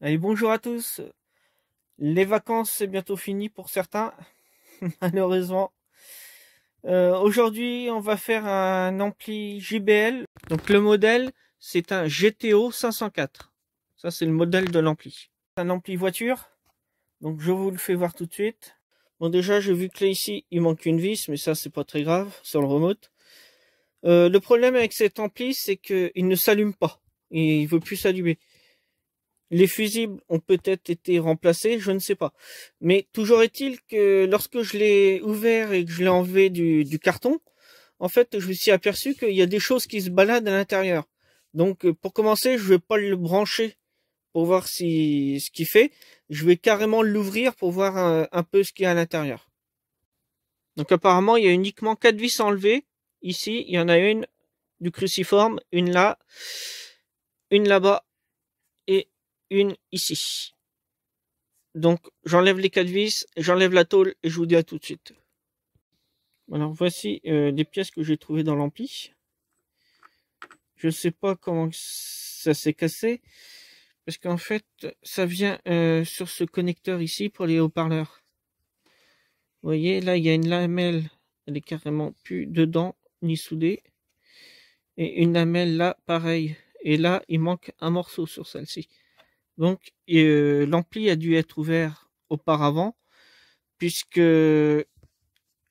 Allez, bonjour à tous. Les vacances, c'est bientôt fini pour certains, malheureusement. Euh, aujourd'hui, on va faire un ampli JBL. Donc le modèle, c'est un GTO 504. Ça, c'est le modèle de l'ampli. Un ampli voiture. Donc je vous le fais voir tout de suite. Bon, déjà, j'ai vu que là, ici, il manque une vis, mais ça, c'est pas très grave sur le remote. Euh, le problème avec cet ampli, c'est qu'il ne s'allume pas. Il veut plus s'allumer. Les fusibles ont peut-être été remplacés, je ne sais pas. Mais toujours est-il que lorsque je l'ai ouvert et que je l'ai enlevé du, carton, en fait, je me suis aperçu qu'il y a des choses qui se baladent à l'intérieur. Donc, euh, pour commencer, je vais pas le brancher pour voir si ce qu'il fait. Je vais carrément l'ouvrir pour voir un, euh, un peu ce qu'il y a à l'intérieur. Donc, apparemment, il y a uniquement quatre vis enlevées. Ici, il y en a une du cruciforme, une là, une là-bas une ici. Donc j'enlève les quatre vis, j'enlève la tôle et je vous dis à tout de suite. Alors voici euh, des les pièces que j'ai trouvées dans l'ampli. Je sais pas comment ça s'est cassé. Parce qu'en fait, ça vient euh, sur ce connecteur ici pour les haut-parleurs. Vous voyez, là, il y a une lamelle. Elle est carrément plus dedans, ni soudée. Et une lamelle là, pareil. Et là, il manque un morceau sur celle-ci. Donc euh, l'ampli a dû être ouvert auparavant puisque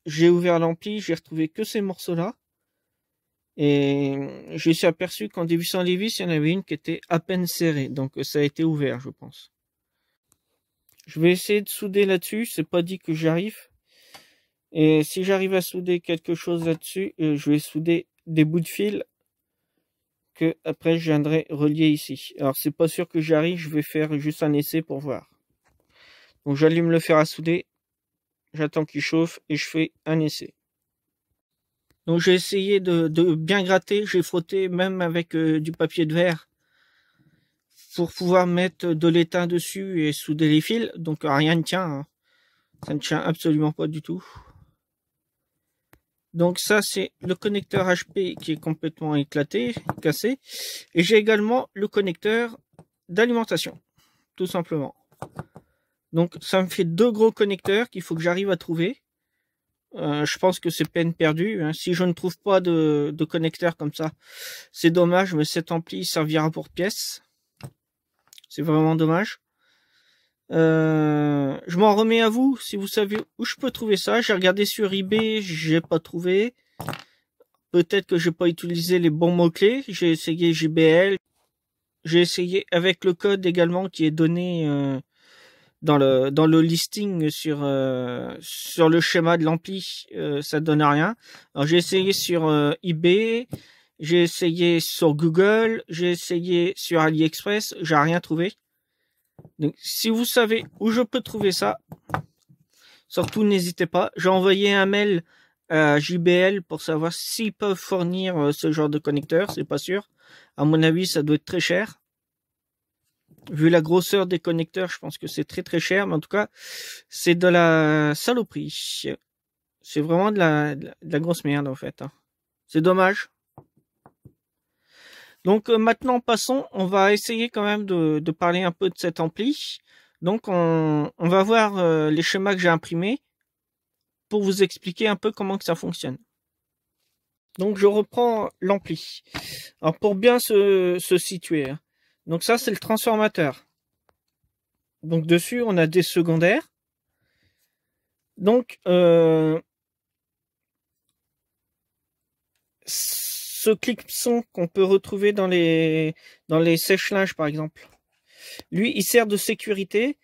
j'ai ouvert l'ampli, j'ai retrouvé que ces morceaux-là. Et euh, je suis aperçu qu'en débutant vis, il y en avait une qui était à peine serrée. Donc euh, ça a été ouvert, je pense. Je vais essayer de souder là-dessus. C'est pas dit que j'arrive. Et si j'arrive à souder quelque chose là-dessus, je vais souder des bouts de fil après je viendrai relier ici. Alors c'est pas sûr que j'arrive, je vais faire juste un essai pour voir. Donc j'allume le fer à souder, j'attends qu'il chauffe et je fais un essai. Donc j'ai essayé de, bien gratter, j'ai frotté même avec euh, du papier de verre pour pouvoir mettre de l'étain dessus et souder les fils. Donc rien ne tient, hein. ça ne tient absolument pas du tout. Donc ça, c'est le connecteur HP qui est complètement éclaté, cassé. Et j'ai également le connecteur d'alimentation, tout simplement. Donc ça me fait deux gros connecteurs qu'il faut que j'arrive à trouver. Euh, je pense que c'est peine perdue. Hein. Si je ne trouve pas de, de connecteur comme ça, c'est dommage, mais cet ampli servira pour pièce. C'est vraiment dommage. Euh, je m'en remets à vous si vous savez où je peux trouver ça. J'ai regardé sur eBay, j'ai pas trouvé. Peut-être que j'ai pas utilisé les bons mots clés. J'ai essayé JBL. J'ai essayé avec le code également qui est donné euh, dans le dans le listing sur euh, sur le schéma de l'ampli. ça donne rien. j'ai essayé sur eBay. J'ai essayé sur Google, j'ai essayé sur AliExpress, j'ai rien trouvé. Donc, si vous savez où je peux trouver ça, surtout n'hésitez pas. J'ai envoyé un mail à JBL pour savoir s'ils peuvent fournir euh, ce genre de connecteur, c'est pas sûr. À mon avis, ça doit être très cher. Vu la grosseur des connecteurs, je pense que c'est très très cher, mais en tout cas, c'est de la saloperie. C'est vraiment de la, grosse merde en fait. Hein. C'est dommage. Donc euh, maintenant passons, on va essayer quand même de, parler un peu de cet ampli. Donc on, va voir euh, les schémas que j'ai imprimés pour vous expliquer un peu comment que ça fonctionne. Donc je reprends l'ampli. Alors pour bien se, situer, hein. donc ça c'est le transformateur. Donc dessus on a des secondaires. Donc euh, ce clipson qu'on peut retrouver dans les dans les sèches-linges par exemple. Lui, il sert de sécurité.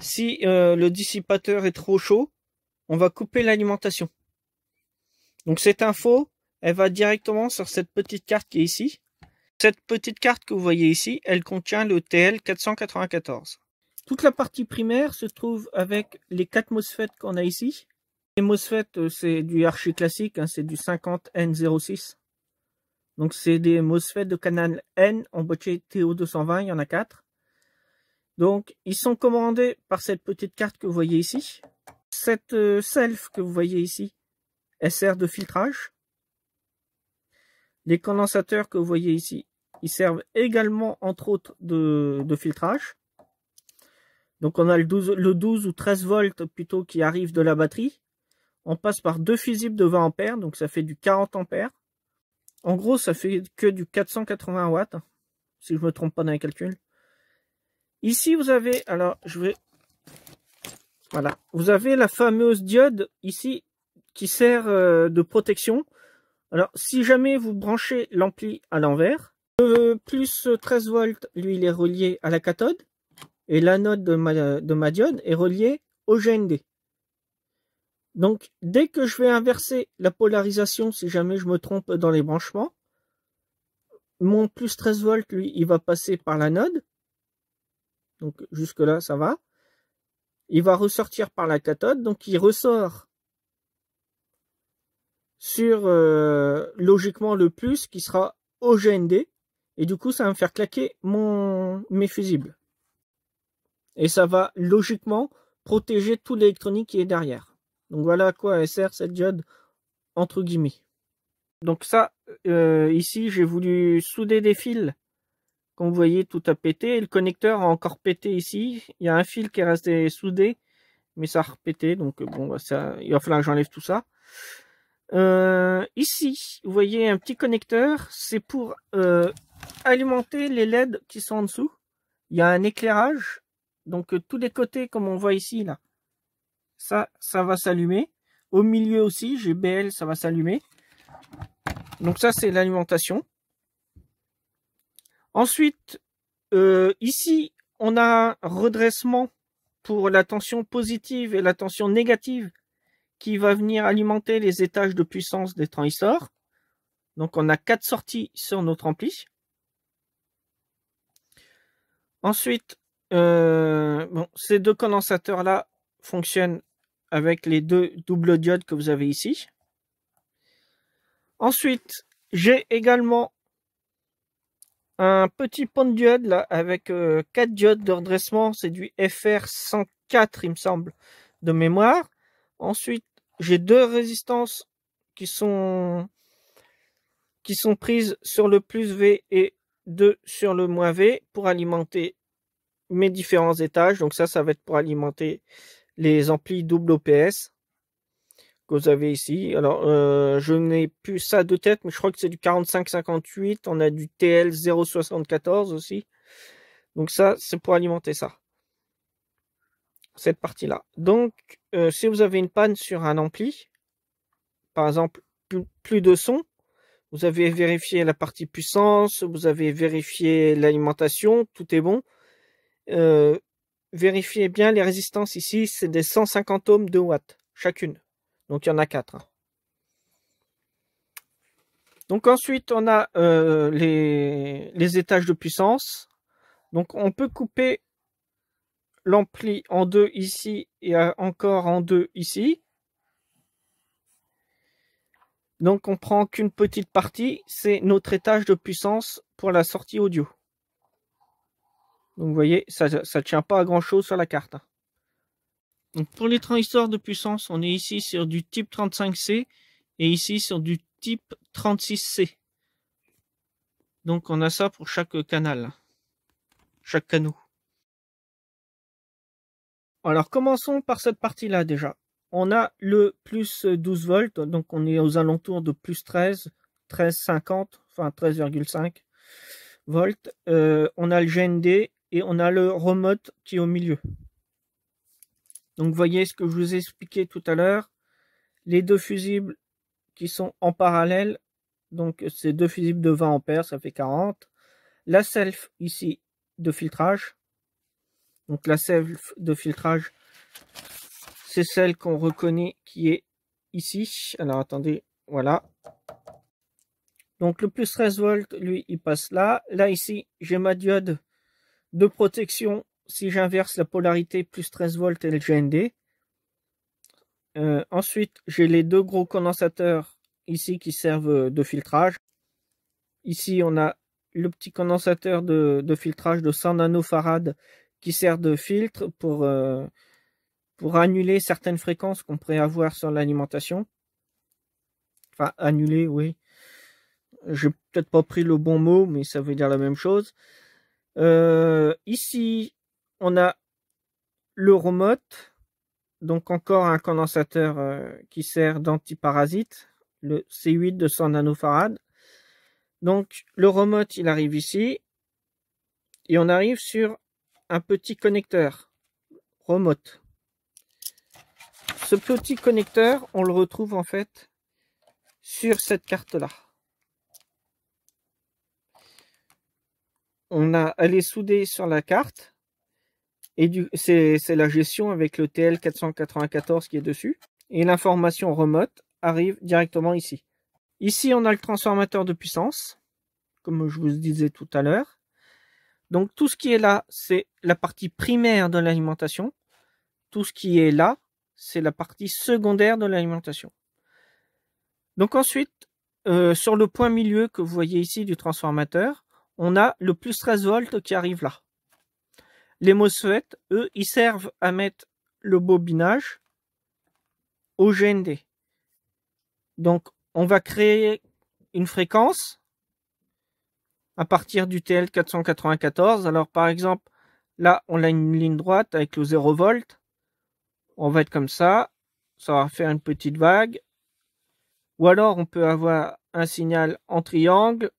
Si euh, le dissipateur est trop chaud, on va couper l'alimentation. Donc cette info, elle va directement sur cette petite carte qui est ici. Cette petite carte que vous voyez ici, elle contient le TL494. Toute la partie primaire se trouve avec les quatre MOSFET qu'on a ici. Les MOSFET, euh, c'est du archi classique, hein, c'est du 50N06. Donc, c'est des MOSFET de canal N en boîtier TO220, il y en a 4. Donc, ils sont commandés par cette petite carte que vous voyez ici. Cette euh, self que vous voyez ici, elle sert de filtrage. Les condensateurs que vous voyez ici, ils servent également, entre autres, de, filtrage. Donc, on a le 12, le 12 ou 13 volts plutôt qui arrive de la batterie. On passe par deux fusibles de 20 ampères, donc ça fait du 40 ampères. En gros, ça fait que du 480 watts, si je me trompe pas dans les calculs. Ici, vous avez, alors, je vais, voilà, vous avez la fameuse diode ici qui sert euh, de protection. Alors, si jamais vous branchez l'ampli à l'envers, le plus 13 volts, lui, il est relié à la cathode et l'anode de de ma diode est reliée au GND. Donc, dès que je vais inverser la polarisation, si jamais je me trompe dans les branchements, mon plus 13 volts, lui, il va passer par la node, Donc, jusque-là, ça va. Il va ressortir par la cathode, donc il ressort sur, euh, logiquement, le plus qui sera au GND. Et du coup, ça va me faire claquer mon, mes fusibles. Et ça va, logiquement, protéger tout l'électronique qui est derrière. Donc voilà à quoi elle sert cette diode, entre guillemets. Donc ça, euh, ici, j'ai voulu souder des fils. Comme vous voyez, tout a pété. Le connecteur a encore pété ici. Il y a un fil qui est resté soudé, mais ça a repété. Donc bon, bah, ça, il va falloir que j'enlève tout ça. Euh, ici, vous voyez un petit connecteur. C'est pour euh, alimenter les LED qui sont en dessous. Il y a un éclairage. Donc tous les côtés, comme on voit ici, là, ça, ça va s'allumer. Au milieu aussi, j'ai BL, ça va s'allumer. Donc ça, c'est l'alimentation. Ensuite, euh, ici, on a un redressement pour la tension positive et la tension négative qui va venir alimenter les étages de puissance des transistors. Donc on a quatre sorties sur notre ampli. Ensuite, euh, ces deux condensateurs-là fonctionnent avec les deux doubles diodes que vous avez ici. Ensuite, j'ai également un petit pont de diode là avec euh, quatre diodes de redressement, c'est du FR104 il me semble de mémoire. Ensuite, j'ai deux résistances qui sont qui sont prises sur le plus V et deux sur le moins V pour alimenter mes différents étages. Donc ça, ça va être pour alimenter les amplis double OPS que vous avez ici. Alors, euh, je n'ai plus ça de tête, mais je crois que c'est du 45-58. On a du TL074 aussi. Donc ça, c'est pour alimenter ça. Cette partie-là. Donc, euh, si vous avez une panne sur un ampli, par exemple, plus de son, vous avez vérifié la partie puissance, vous avez vérifié l'alimentation, tout est bon. Euh, vérifiez bien les résistances ici, c'est des 150 ohms de watts chacune. Donc il y en a 4. Hein. Donc ensuite, on a euh, les, les étages de puissance. Donc on peut couper l'ampli en deux ici et euh, encore en deux ici. Donc on prend qu'une petite partie, c'est notre étage de puissance pour la sortie audio. Donc vous voyez, ça ne tient pas à grand chose sur la carte. Hein. Donc pour les transistors de puissance, on est ici sur du type 35C et ici sur du type 36C. Donc on a ça pour chaque canal, chaque canot. Alors commençons par cette partie-là déjà. On a le plus 12 volts, donc on est aux alentours de plus 13, 13,50, enfin 13,5 volts. Euh, on a le GND et on a le remote qui est au milieu. Donc voyez ce que je vous ai expliqué tout à l'heure, les deux fusibles qui sont en parallèle, donc ces deux fusibles de 20 ampères, ça fait 40. La self ici de filtrage, donc la self de filtrage, c'est celle qu'on reconnaît qui est ici. Alors attendez, voilà. Donc le plus 13 volts, lui, il passe là. Là ici, j'ai ma diode de protection, si j'inverse la polarité, plus 13 volts LGND. Euh, ensuite, j'ai les deux gros condensateurs ici qui servent de filtrage. Ici, on a le petit condensateur de, filtrage de 100 nanofarades qui sert de filtre pour, euh, pour annuler certaines fréquences qu'on pourrait avoir sur l'alimentation. Enfin, annuler, oui. J'ai peut-être pas pris le bon mot, mais ça veut dire la même chose. Euh, ici, on a le remote, donc encore un condensateur euh, qui sert d'antiparasite, le C8 de 100 nanofarades. Donc le remote, il arrive ici, et on arrive sur un petit connecteur, remote. Ce petit connecteur, on le retrouve en fait sur cette carte-là. on a, allé souder sur la carte. Et c'est la gestion avec le TL494 qui est dessus. Et l'information remote arrive directement ici. Ici, on a le transformateur de puissance, comme je vous disais tout à l'heure. Donc tout ce qui est là, c'est la partie primaire de l'alimentation. Tout ce qui est là, c'est la partie secondaire de l'alimentation. Donc ensuite, euh, sur le point milieu que vous voyez ici du transformateur, on a le plus 13 volts qui arrive là. Les MOSFET, eux, ils servent à mettre le bobinage au GND. Donc, on va créer une fréquence à partir du TL494. Alors, par exemple, là, on a une ligne droite avec le 0 volt. On va être comme ça. Ça va faire une petite vague. Ou alors, on peut avoir un signal en triangle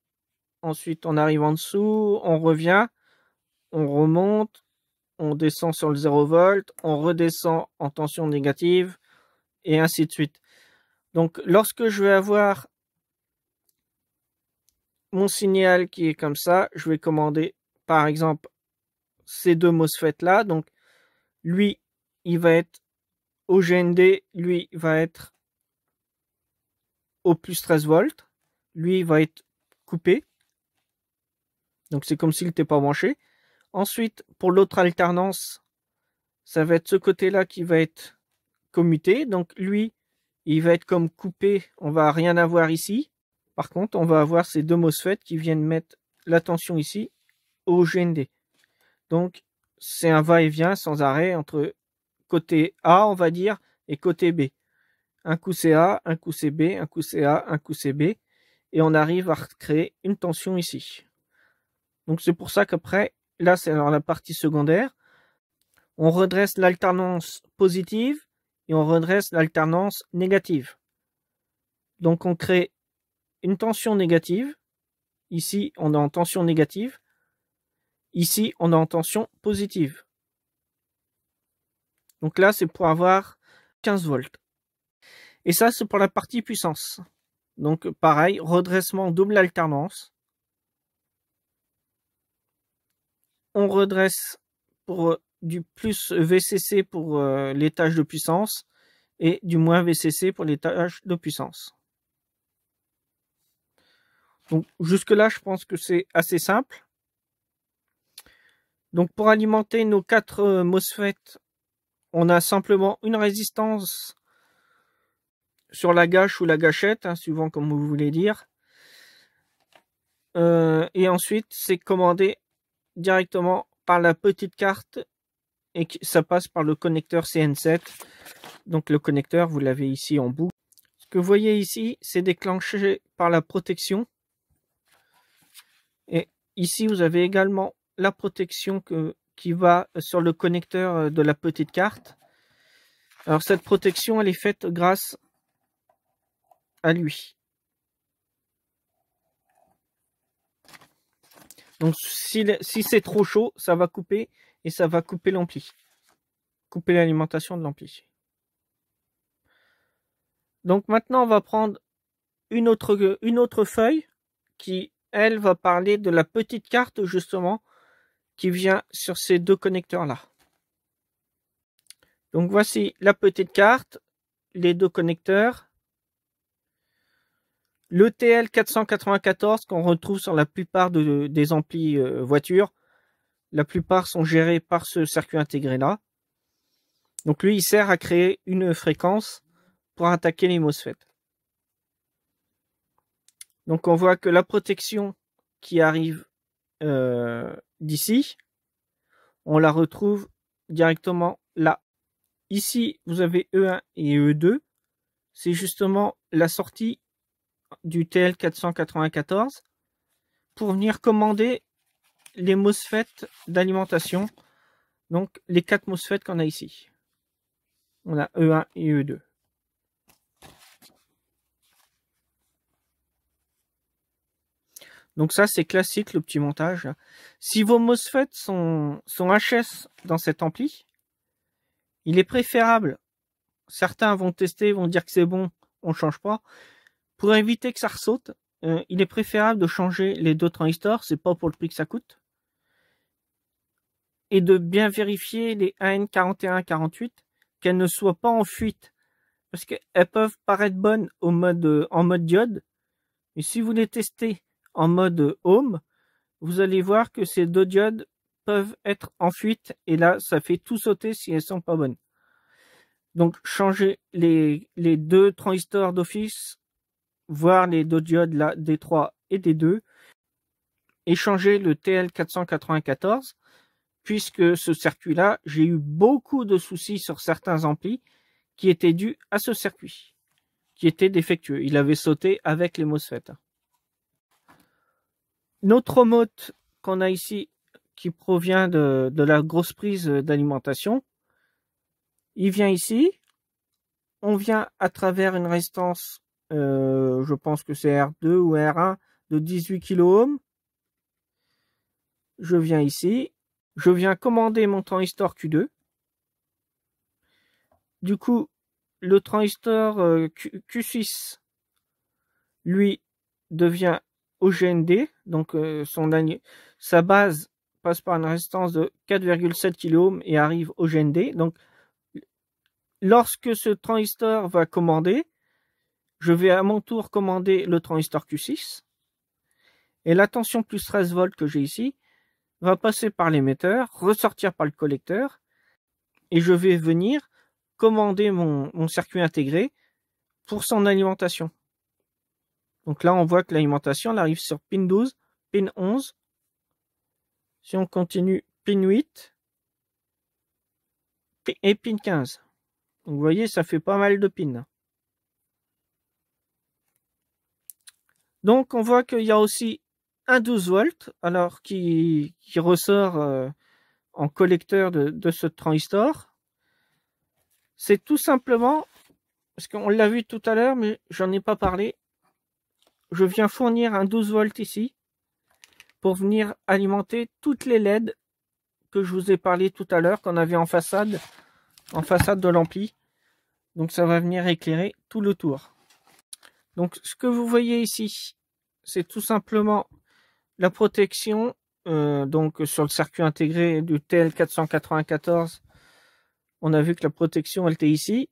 Ensuite, on arrive en dessous, on revient, on remonte, on descend sur le 0 volt, on redescend en tension négative, et ainsi de suite. Donc, lorsque je vais avoir mon signal qui est comme ça, je vais commander, par exemple, ces deux MOSFET-là. Donc, lui, il va être au GND, lui, il va être au plus 13 volts. Lui, va être coupé. Donc c'est comme s'il n'était pas branché. Ensuite, pour l'autre alternance, ça va être ce côté-là qui va être commuté. Donc lui, il va être comme coupé. On va rien avoir ici. Par contre, on va avoir ces deux MOSFET qui viennent mettre la tension ici au GND. Donc c'est un va-et-vient sans arrêt entre côté A, on va dire, et côté B. Un coup c'est A, un coup c'est B, un coup c'est A, un coup c'est B. Et on arrive à recréer une tension ici. Donc c'est pour ça qu'après, là c'est dans la partie secondaire, on redresse l'alternance positive et on redresse l'alternance négative. Donc on crée une tension négative. Ici, on est en tension négative. Ici, on est en tension positive. Donc là, c'est pour avoir 15 volts. Et ça, c'est pour la partie puissance. Donc pareil, redressement double alternance. on redresse pour euh, du plus VCC pour euh, les tâches de puissance et du moins VCC pour les tâches de puissance. Donc jusque-là, je pense que c'est assez simple. Donc pour alimenter nos quatre euh, MOSFET, on a simplement une résistance sur la gâche ou la gâchette, hein, suivant comme vous voulez dire. et ensuite, c'est commandé directement par la petite carte et ça passe par le connecteur CN7. Donc le connecteur, vous l'avez ici en bout. Ce que vous voyez ici, c'est déclenché par la protection. Et ici, vous avez également la protection que, qui va sur le connecteur euh, de la petite carte. Alors cette protection, elle est faite grâce à lui. Donc si, si c'est trop chaud, ça va couper et ça va couper l'ampli. Couper l'alimentation de l'ampli. Donc maintenant, on va prendre une autre, une autre feuille qui, elle, va parler de la petite carte justement qui vient sur ces deux connecteurs-là. Donc voici la petite carte, les deux connecteurs le TL494 qu'on retrouve sur la plupart des amplis euh, voitures, la plupart sont gérés par ce circuit intégré-là. Donc lui, il sert à créer une fréquence pour attaquer les MOSFET. Donc on voit que la protection qui arrive euh, d'ici, on la retrouve directement là. Ici, vous avez E1 et E2. C'est justement la sortie du TL494 pour venir commander les MOSFET d'alimentation, donc les quatre MOSFET qu'on a ici. On a E1 et E2. Donc ça, c'est classique, le petit montage. Si vos MOSFET sont, sont HS dans cet ampli, il est préférable. Certains vont tester, vont dire que c'est bon, on ne change pas. Pour éviter que ça ressaute, euh, il est préférable de changer les deux transistors, c'est pas pour le prix que ça coûte. Et de bien vérifier les AN4148 qu'elles ne soient pas en fuite. Parce qu'elles peuvent paraître bonnes au mode, en mode diode. Mais si vous les testez en mode home, vous allez voir que ces deux diodes peuvent être en fuite. Et là, ça fait tout sauter si elles sont pas bonnes. Donc, changer les deux transistors d'office voir les deux diodes la D3 et D2, échanger le TL494, puisque ce circuit-là, j'ai eu beaucoup de soucis sur certains amplis qui étaient dus à ce circuit, qui était défectueux. Il avait sauté avec les MOSFET. Notre mot qu'on a ici, qui provient de, de la grosse prise d'alimentation, il vient ici, on vient à travers une résistance euh, je pense que c'est R2 ou R1 de 18 kOhm. Je viens ici, je viens commander mon transistor Q2. Du coup, le transistor euh, Q, 6 lui, devient OGND, donc euh, son sa base passe par une résistance de 4,7 kΩ et arrive OGND Donc, lorsque ce transistor va commander, je vais à mon tour commander le transistor Q6. Et la tension plus 13 volts que j'ai ici va passer par l'émetteur, ressortir par le collecteur. Et je vais venir commander mon, circuit intégré pour son alimentation. Donc là, on voit que l'alimentation arrive sur pin 12, pin 11. Si on continue, pin 8 et pin 15. Donc vous voyez, ça fait pas mal de pins. Donc on voit qu'il y a aussi un 12 volts, alors qui, qui ressort euh, en collecteur de, de ce transistor. C'est tout simplement, parce qu'on l'a vu tout à l'heure, mais j'en ai pas parlé, je viens fournir un 12 volts ici pour venir alimenter toutes les LED que je vous ai parlé tout à l'heure, qu'on avait en façade, en façade de l'ampli. Donc ça va venir éclairer tout le tour. Donc ce que vous voyez ici, c'est tout simplement la protection euh, donc sur le circuit intégré du TL494 on a vu que la protection elle était ici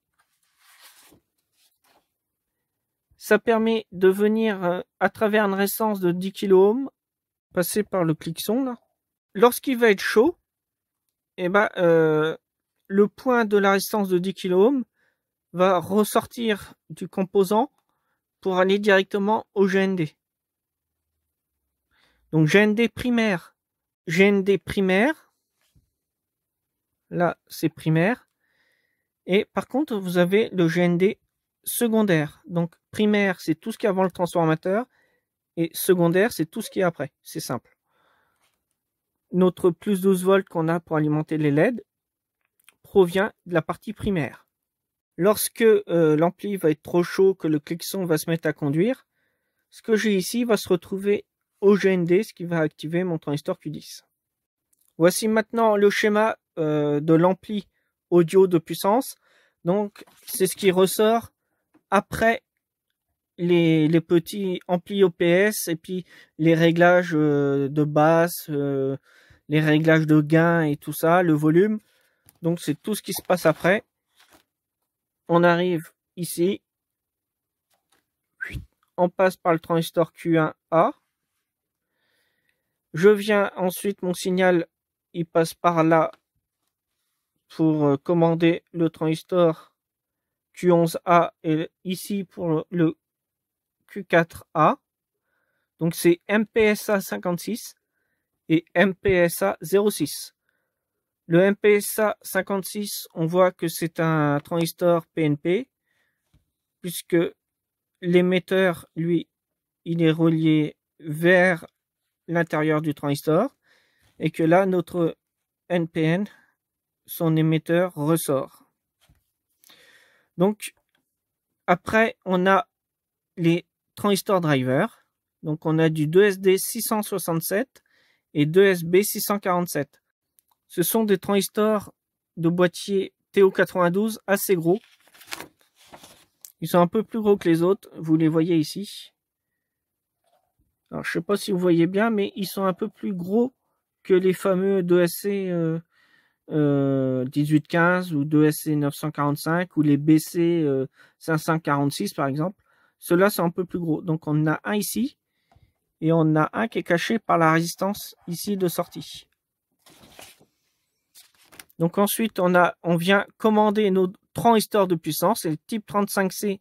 ça permet de venir euh, à travers une résistance de 10 kOhm passer par le clixon. là lorsqu'il va être chaud et eh ben euh, le point de la résistance de 10 kOhm va ressortir du composant pour aller directement au GND donc GND primaire. GND primaire. Là, c'est primaire. Et par contre, vous avez le GND secondaire. Donc primaire, c'est tout ce qui est avant le transformateur. Et secondaire, c'est tout ce qui est après. C'est simple. Notre plus 12 volts qu'on a pour alimenter les LED provient de la partie primaire. Lorsque euh, l'ampli va être trop chaud, que le son va se mettre à conduire, ce que j'ai ici va se retrouver OGND, ce qui va activer mon transistor Q10. Voici maintenant le schéma euh, de l'ampli audio de puissance. Donc, c'est ce qui ressort après les, petits amplis OPS et puis les réglages euh, de basse, euh, les réglages de gain et tout ça, le volume. Donc, c'est tout ce qui se passe après. On arrive ici. On passe par le transistor Q1A. Je viens ensuite, mon signal, il passe par là pour euh, commander le transistor Q11A et ici pour le Q4A. Donc c'est MPSA 56 et MPSA 06. Le MPSA 56, on voit que c'est un transistor PNP puisque l'émetteur, lui, il est relié vers l'intérieur du transistor et que là notre NPN, son émetteur ressort. Donc après on a les transistor drivers, donc on a du 2SD 667 et 2SB 647. Ce sont des transistors de boîtier TO92 assez gros. Ils sont un peu plus gros que les autres, vous les voyez ici. Je je sais pas si vous voyez bien, mais ils sont un peu plus gros que les fameux 2SC 1815 euh, euh, ou 2SC 945 ou les BC 546 euh, par exemple. Ceux-là sont un peu plus gros. Donc on a un ici et on a un qui est caché par la résistance ici de sortie. Donc ensuite on a, on vient commander nos transistors de puissance, le type 35C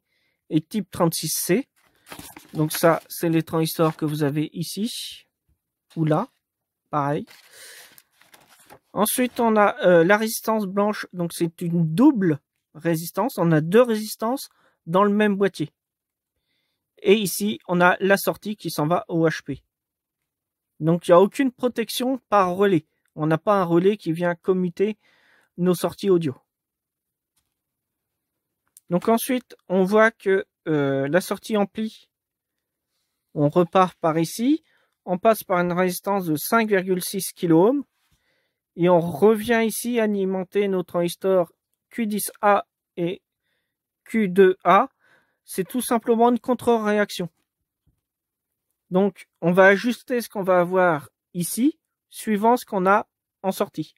et type 36C. Donc ça, c'est les transistors que vous avez ici ou là, pareil. Ensuite, on a euh, la résistance blanche, donc c'est une double résistance. On a deux résistances dans le même boîtier. Et ici, on a la sortie qui s'en va au HP. Donc, il n'y a aucune protection par relais. On n'a pas un relais qui vient commuter nos sorties audio. Donc ensuite, on voit que euh, la sortie ampli. On repart par ici, on passe par une résistance de 5,6 kΩ et on revient ici alimenter nos transistors Q10A et Q2A. C'est tout simplement une contre-réaction. Donc, on va ajuster ce qu'on va avoir ici, suivant ce qu'on a en sortie.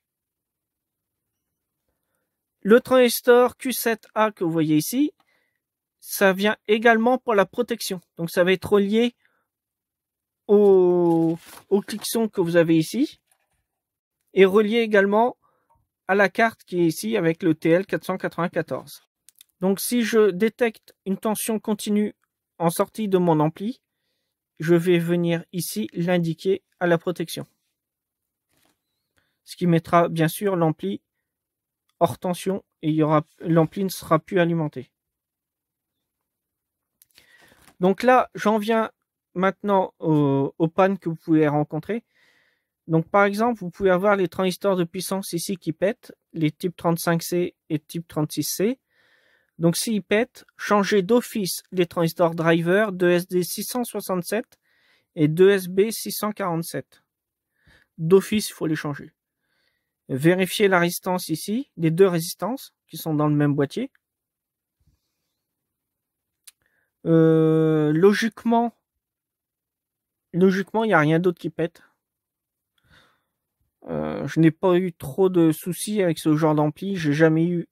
Le transistor Q7A que vous voyez ici, ça vient également pour la protection. Donc ça va être relié au, au son que vous avez ici et relié également à la carte qui est ici avec le TL494. Donc si je détecte une tension continue en sortie de mon ampli, je vais venir ici l'indiquer à la protection. Ce qui mettra bien sûr l'ampli hors tension et l'ampli ne sera plus alimenté. Donc là, j'en viens maintenant aux, pannes que vous pouvez rencontrer. Donc par exemple, vous pouvez avoir les transistors de puissance ici qui pètent, les types 35C et type 36C. Donc s'ils pètent, changez d'office les transistors driver de SD667 et de SB647. D'office, il faut les changer. Vérifiez la résistance ici, les deux résistances qui sont dans le même boîtier. Euh, logiquement, logiquement, il n'y a rien d'autre qui pète. Euh, je n'ai pas eu trop de soucis avec ce genre d'ampli. J'ai jamais eu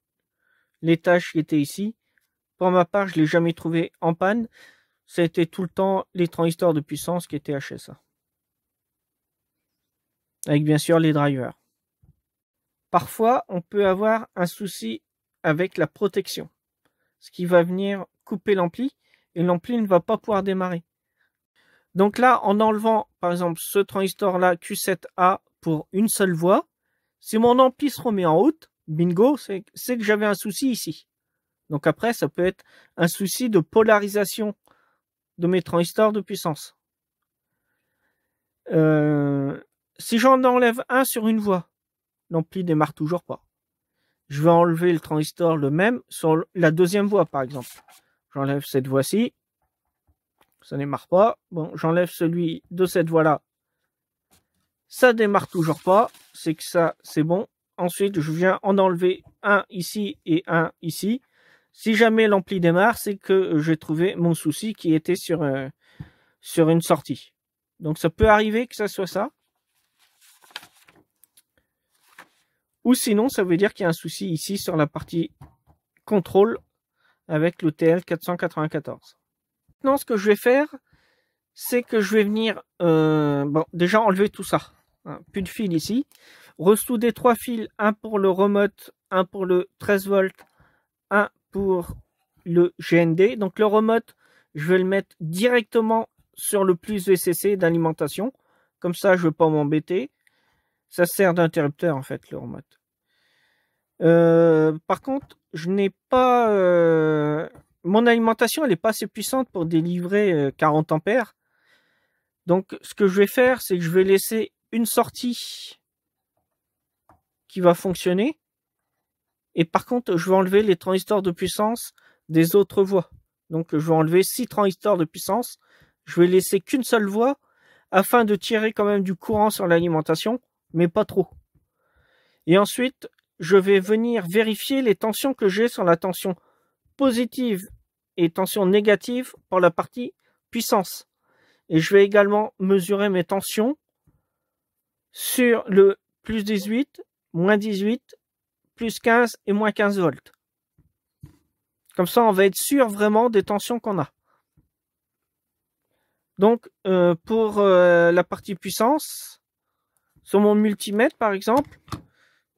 les tâches qui étaient ici. Pour ma part, je l'ai jamais trouvé en panne. C'était tout le temps les transistors de puissance qui étaient HSA. Avec bien sûr les drivers. Parfois, on peut avoir un souci avec la protection, ce qui va venir couper l'ampli et l'ampli ne va pas pouvoir démarrer. Donc là, en enlevant par exemple ce transistor-là Q7A pour une seule voie, si mon ampli se remet en route, bingo, c'est que j'avais un souci ici. Donc après, ça peut être un souci de polarisation de mes transistors de puissance. Euh, si j'en enlève un sur une voie, l'ampli démarre toujours pas. Je vais enlever le transistor le même sur la deuxième voie, par exemple. J'enlève cette voie-ci. Ça démarre pas. Bon, j'enlève celui de cette voie-là. Ça démarre toujours pas. C'est que ça, c'est bon. Ensuite, je viens en enlever un ici et un ici. Si jamais l'ampli démarre, c'est que euh, j'ai trouvé mon souci qui était sur, euh, sur une sortie. Donc ça peut arriver que ça soit ça. Ou sinon, ça veut dire qu'il y a un souci ici sur la partie contrôle avec l'OTL 494. Maintenant, ce que je vais faire, c'est que je vais venir euh, déjà enlever tout ça. Hein, plus de fil ici. Ressouder trois fils, un pour le remote, un pour le 13 volts, un pour le GND. Donc le remote, je vais le mettre directement sur le plus VCC d'alimentation. Comme ça, je ne vais pas m'embêter. Ça sert d'interrupteur en fait, le remote. Euh, par contre, je n'ai pas. Euh, mon alimentation, elle n'est pas assez puissante pour délivrer 40 euh, ampères. Donc, ce que je vais faire, c'est que je vais laisser une sortie qui va fonctionner. Et par contre, je vais enlever les transistors de puissance des autres voies. Donc, je vais enlever 6 transistors de puissance. Je vais laisser qu'une seule voie afin de tirer quand même du courant sur l'alimentation, mais pas trop. Et ensuite, je vais venir vérifier les tensions que j'ai sur la tension positive et tension négative pour la partie puissance. Et je vais également mesurer mes tensions sur le plus 18, moins 18, plus 15 et moins 15 volts. Comme ça, on va être sûr vraiment des tensions qu'on a. Donc, euh, pour euh, la partie puissance, sur mon multimètre, par exemple,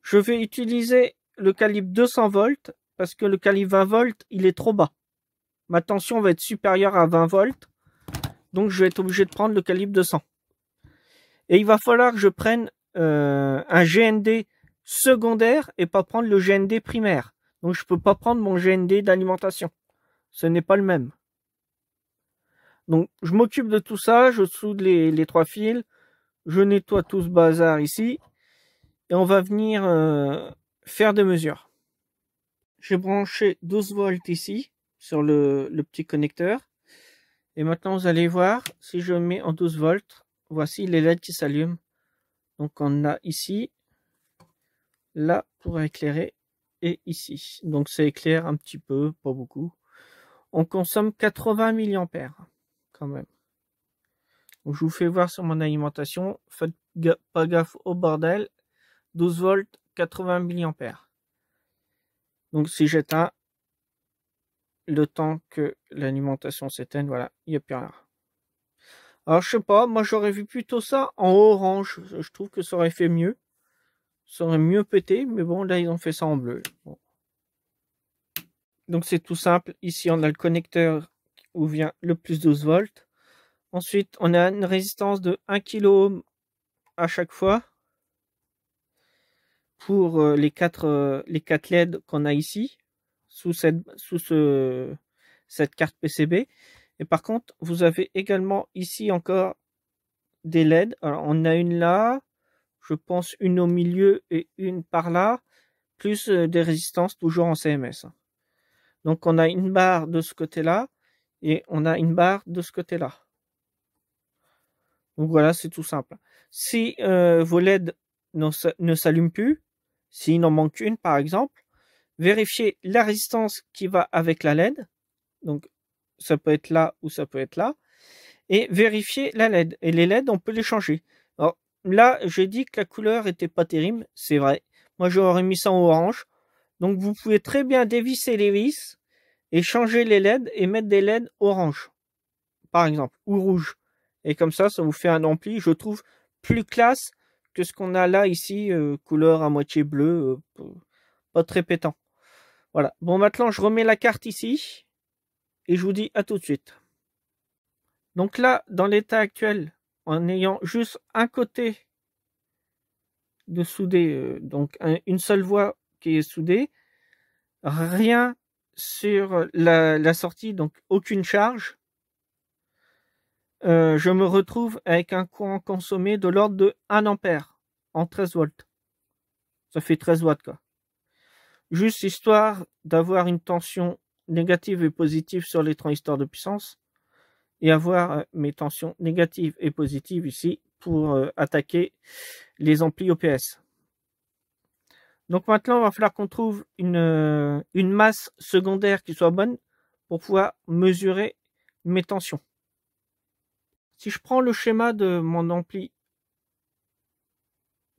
je vais utiliser le calibre 200 volts parce que le calibre 20 volts, il est trop bas. Ma tension va être supérieure à 20 volts. Donc je vais être obligé de prendre le calibre 200. Et il va falloir que je prenne euh, un GND secondaire et pas prendre le GND primaire. Donc je peux pas prendre mon GND d'alimentation. Ce n'est pas le même. Donc je m'occupe de tout ça, je soude les, les trois fils, je nettoie tout ce bazar ici et on va venir euh, faire des mesures. J'ai branché 12 volts ici sur le, petit connecteur. Et maintenant, vous allez voir, si je mets en 12 volts, voici les LED qui s'allument. Donc, on a ici, là pour éclairer, et ici. Donc, ça éclaire un petit peu, pas beaucoup. On consomme 80 milliampères quand même. je vous fais voir sur mon alimentation. Faites pas gaffe au bordel 12 volts, 80 milliampères. Donc si j'éteins, le temps que l'alimentation s'éteigne, voilà, il n'y a plus rien. Alors je sais pas, moi j'aurais vu plutôt ça en orange. Je trouve que ça aurait fait mieux. Ça aurait mieux pété, mais bon, là ils ont fait ça en bleu. Donc c'est tout simple. Ici on a le connecteur où vient le plus 12 volts. Ensuite on a une résistance de 1 kilo à chaque fois pour euh, les quatre euh, les quatre LED qu'on a ici sous cette sous ce cette carte PCB. Et par contre, vous avez également ici encore des LED. Alors, on a une là, je pense une au milieu et une par là, plus euh, des résistances toujours en CMS. Donc, on a une barre de ce côté-là et on a une barre de ce côté-là. Donc voilà, c'est tout simple. Si vos LED ne s'allument plus, s'il en manque une, par exemple, vérifiez la résistance qui va avec la LED. Donc, ça peut être là ou ça peut être là. Et vérifiez la LED. Et les LED, on peut les changer. Alors, là, j'ai dit que la couleur était pas terrible. C'est vrai. Moi, j'aurais mis ça en orange. Donc, vous pouvez très bien dévisser les vis et changer les LED et mettre des LED orange, par exemple, ou rouge. Et comme ça, ça vous fait un ampli, je trouve, plus classe ce qu'on a là ici, euh, couleur à moitié bleue, euh, pas très pétant. Voilà. Bon, maintenant, je remets la carte ici et je vous dis à tout de suite. Donc là, dans l'état actuel, en ayant juste un côté de soudé, euh, donc une seule voie qui est soudée, rien sur la, la sortie, donc aucune charge, euh, je me retrouve avec un courant consommé de l'ordre de 1 ampère en 13 volts. Ça fait 13 watts, Juste histoire d'avoir une tension négative et positive sur les transistors de puissance et avoir euh, mes tensions négatives et positives ici pour euh, attaquer les amplis OPS. Donc maintenant, on va falloir qu'on trouve une, une masse secondaire qui soit bonne pour pouvoir mesurer mes tensions. Si je prends le schéma de mon ampli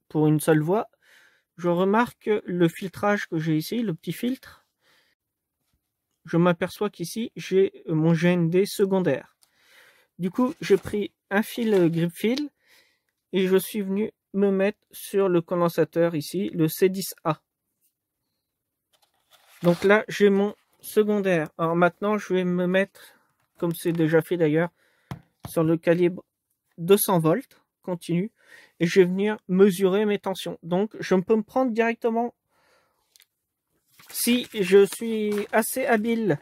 pour une seule voix, je remarque le filtrage que j'ai ici, le petit filtre. Je m'aperçois qu'ici, j'ai mon GND secondaire. Du coup, j'ai pris un fil grip fil et je suis venu me mettre sur le condensateur ici, le C10A. Donc là, j'ai mon secondaire. Alors maintenant, je vais me mettre, comme c'est déjà fait d'ailleurs, sur le calibre 200 volts Continue. et je vais venir mesurer mes tensions. Donc je peux me prendre directement si je suis assez habile,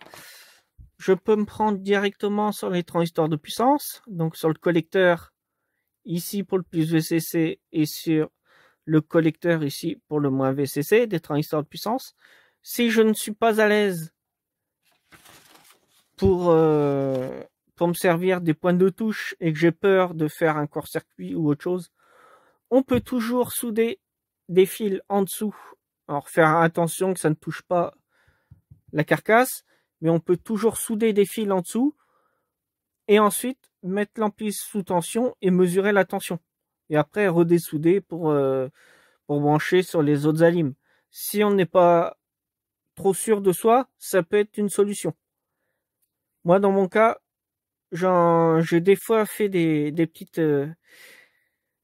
je peux me prendre directement sur les transistors de puissance, donc sur le collecteur ici pour le plus VCC et sur le collecteur ici pour le moins VCC des transistors de puissance. Si je ne suis pas à l'aise pour euh, pour me servir des points de touche et que j'ai peur de faire un court-circuit ou autre chose, on peut toujours souder des fils en dessous. Alors faire attention que ça ne touche pas la carcasse, mais on peut toujours souder des fils en dessous et ensuite mettre l'ampli sous tension et mesurer la tension. Et après redessouder pour, euh, pour brancher sur les autres alimes. Si on n'est pas trop sûr de soi, ça peut être une solution. Moi, dans mon cas, j'ai des fois fait des, petites euh,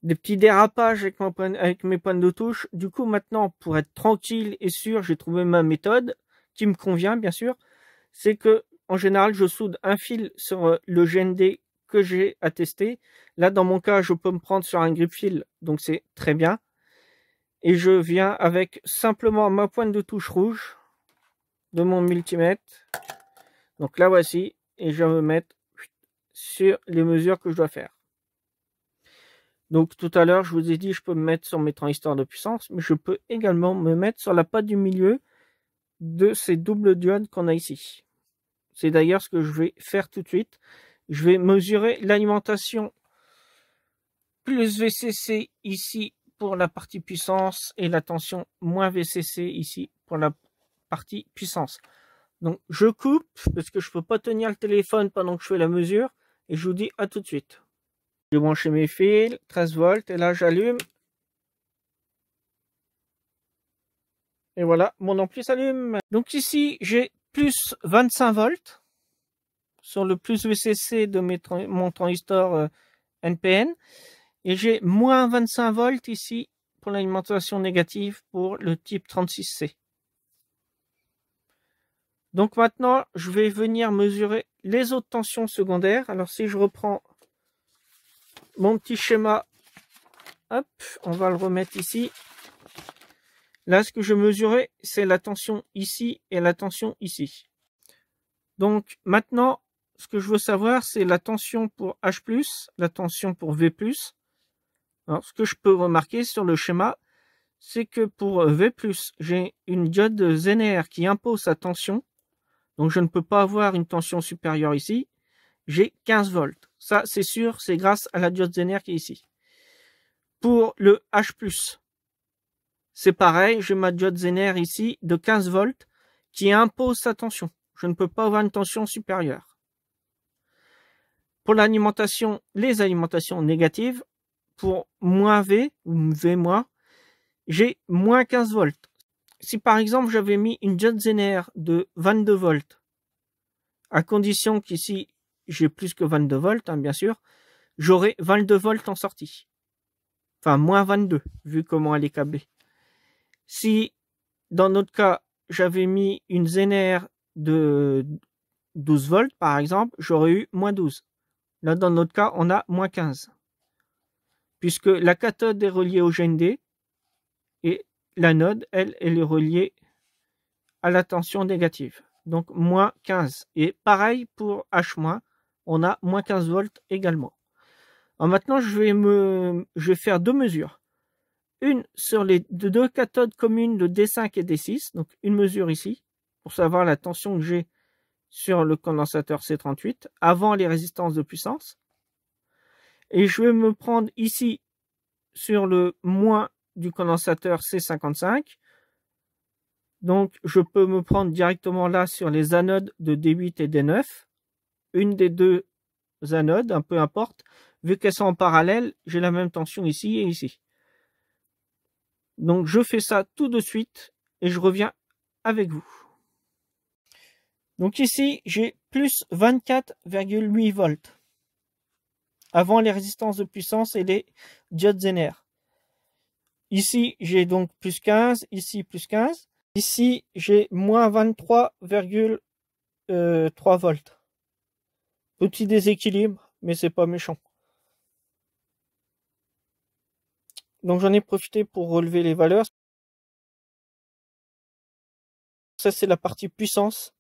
des petits dérapages avec, mes pointes de touche. Du coup, maintenant, pour être tranquille et sûr, j'ai trouvé ma méthode qui me convient, bien sûr. C'est que, en général, je soude un fil sur euh, le GND que j'ai à tester. Là, dans mon cas, je peux me prendre sur un grip fil, donc c'est très bien. Et je viens avec simplement ma pointe de touche rouge de mon multimètre. Donc là voici. Et je vais mettre sur les mesures que je dois faire. Donc tout à l'heure, je vous ai dit, je peux me mettre sur mes transistors de puissance, mais je peux également me mettre sur la patte du milieu de ces doubles diodes qu'on a ici. C'est d'ailleurs ce que je vais faire tout de suite. Je vais mesurer l'alimentation plus VCC ici pour la partie puissance et la tension moins VCC ici pour la partie puissance. Donc je coupe parce que je peux pas tenir le téléphone pendant que je fais la mesure et je vous dis à tout de suite. Je vais brancher mes fils, 13 volts, et là j'allume. Et voilà, mon ampli s'allume. Donc ici, j'ai plus 25 volts sur le plus VCC de mon transistor NPN. Euh, et j'ai moins 25 volts ici pour l'alimentation négative pour le type 36C. Donc maintenant, je vais venir mesurer les autres tensions secondaires. Alors si je reprends mon petit schéma, hop, on va le remettre ici. Là, ce que je mesurais, c'est la tension ici et la tension ici. Donc maintenant, ce que je veux savoir, c'est la tension pour H+, la tension pour V+. Alors, ce que je peux remarquer sur le schéma, c'est que pour V+, j'ai une diode Zener qui impose sa tension donc je ne peux pas avoir une tension supérieure ici. J'ai 15 volts. Ça, c'est sûr, c'est grâce à la diode Zener qui est ici. Pour le H+, c'est pareil, j'ai ma diode Zener ici de 15 volts qui impose sa tension. Je ne peux pas avoir une tension supérieure. Pour l'alimentation, les alimentations négatives, pour moins V ou V-, j'ai moins 15 volts si par exemple j'avais mis une Zener de 22 volts, à condition qu'ici j'ai plus que 22 volts, hein, bien sûr, j'aurais 22 volts en sortie. Enfin, moins 22, vu comment elle est câblée. Si, dans notre cas, j'avais mis une Zener de 12 volts, par exemple, j'aurais eu moins 12. Là, dans notre cas, on a moins 15. Puisque la cathode est reliée au GND et node, elle, elle est reliée à la tension négative. Donc moins 15. Et pareil pour H-, on a moins 15 volts également. Alors maintenant, je vais, me, je vais faire deux mesures. Une sur les deux cathodes communes de D5 et D6, donc une mesure ici, pour savoir la tension que j'ai sur le condensateur C38 avant les résistances de puissance. Et je vais me prendre ici sur le moins du condensateur C55. Donc je peux me prendre directement là sur les anodes de D8 et D9. Une des deux anodes, un peu importe, vu qu'elles sont en parallèle, j'ai la même tension ici et ici. Donc je fais ça tout de suite et je reviens avec vous. Donc ici, j'ai plus 24,8 volts avant les résistances de puissance et les diodes zener. Ici, j'ai donc plus 15, ici plus 15. Ici, j'ai moins 23,3 euh, volts. Petit déséquilibre, mais c'est pas méchant. Donc j'en ai profité pour relever les valeurs. Ça, c'est la partie puissance.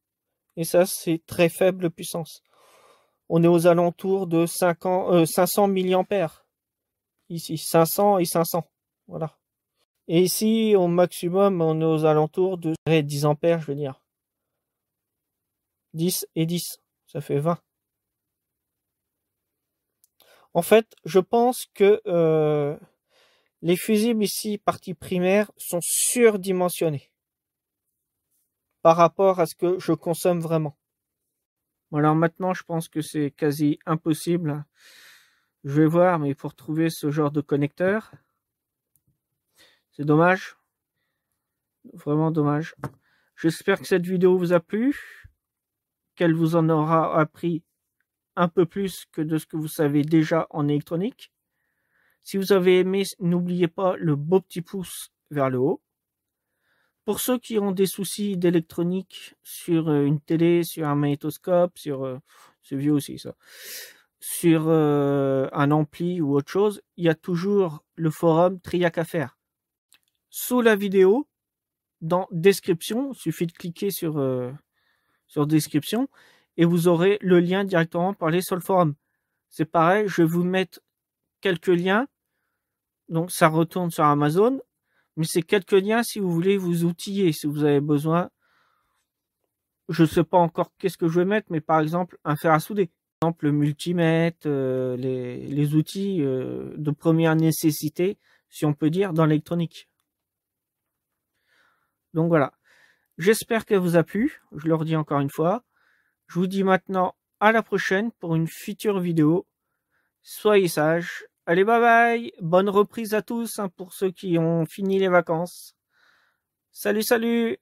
Et ça, c'est très faible puissance. On est aux alentours de 500 euh, mA. Ici, 500 et 500. Voilà. Et ici, au maximum, on est aux alentours de 10 ampères, je veux dire. 10 et 10, ça fait 20. En fait, je pense que euh, les fusibles ici, partie primaire, sont surdimensionnés par rapport à ce que je consomme vraiment. Alors maintenant, je pense que c'est quasi impossible. Je vais voir, mais pour trouver ce genre de connecteur, c'est dommage. Vraiment dommage. J'espère que cette vidéo vous a plu, qu'elle vous en aura appris un peu plus que de ce que vous savez déjà en électronique. Si vous avez aimé, n'oubliez pas le beau petit pouce vers le haut. Pour ceux qui ont des soucis d'électronique sur euh, une télé, sur un magnétoscope, sur euh, ce vieux aussi ça, sur euh, un ampli ou autre chose, il y a toujours le forum Triac à faire sous la vidéo, dans description, suffit de cliquer sur, euh, sur description et vous aurez le lien directement par les sur forum. C'est pareil, je vais vous mettre quelques liens. Donc ça retourne sur Amazon, mais c'est quelques liens si vous voulez vous outiller, si vous avez besoin. Je ne sais pas encore qu'est-ce que je vais mettre, mais par exemple un fer à souder, exemple le multimètre, euh, les, les, outils euh, de première nécessité, si on peut dire, dans l'électronique. Donc voilà. J'espère qu'elle vous a plu. Je le redis encore une fois. Je vous dis maintenant à la prochaine pour une future vidéo. Soyez sages. Allez, bye bye. Bonne reprise à tous hein, pour ceux qui ont fini les vacances. Salut, salut.